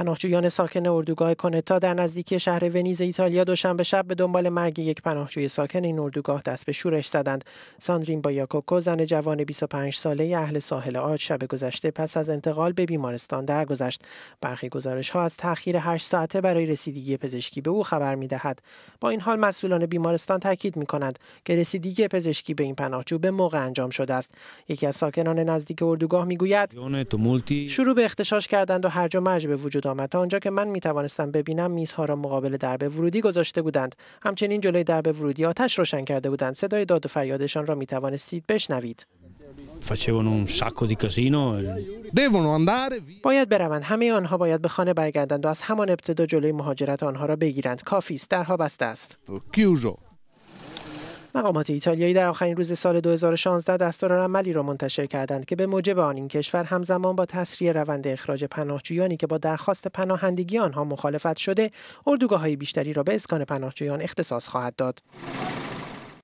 پناهجویان ساکن اردوگاه کنتا در نزدیکی شهر ونیز ایتالیا دوشنبه شب به دنبال مرگ یک پناهجوی ساکن این اردوگاه دست به شورش زدند. ساندرین بایاکوکو زن جوان 25 ساله اهل ساحل آج شب گذشته پس از انتقال به بیمارستان درگذشت. برخی گزارش ها از تاخیر 8 ساعته برای رسیدگی پزشکی به او خبر می با این حال مسئولان بیمارستان تاکید می که رسیدگی پزشکی به این پناهجو به موقع انجام شده است. یکی از ساکنان نزدیک اردوگاه میگوید شروع به اختشاش کردند و هرج و مرج به وجود آمد تا آنجا که من می توانستم ببینم میزها را مقابل درب ورودی گذاشته بودند همچنین جلوی درب ورودی آتش روشن کرده بودند صدای داد و فریادشان را می توانستید بشنوید e باید بروند همه آنها باید به خانه برگردند و از همان ابتدا جلوی مهاجرت آنها را بگیرند کافی است درها بسته است مقامات ایتالیایی در آخرین روز سال 2016 عملی را منتشر کردند که به موجب آن این کشور همزمان با تسریع روند اخراج پناهجویانی که با درخواست پناهندگی آنها مخالفت شده اردوگاه های بیشتری را به اسکان پناهجویان اختصاص خواهد داد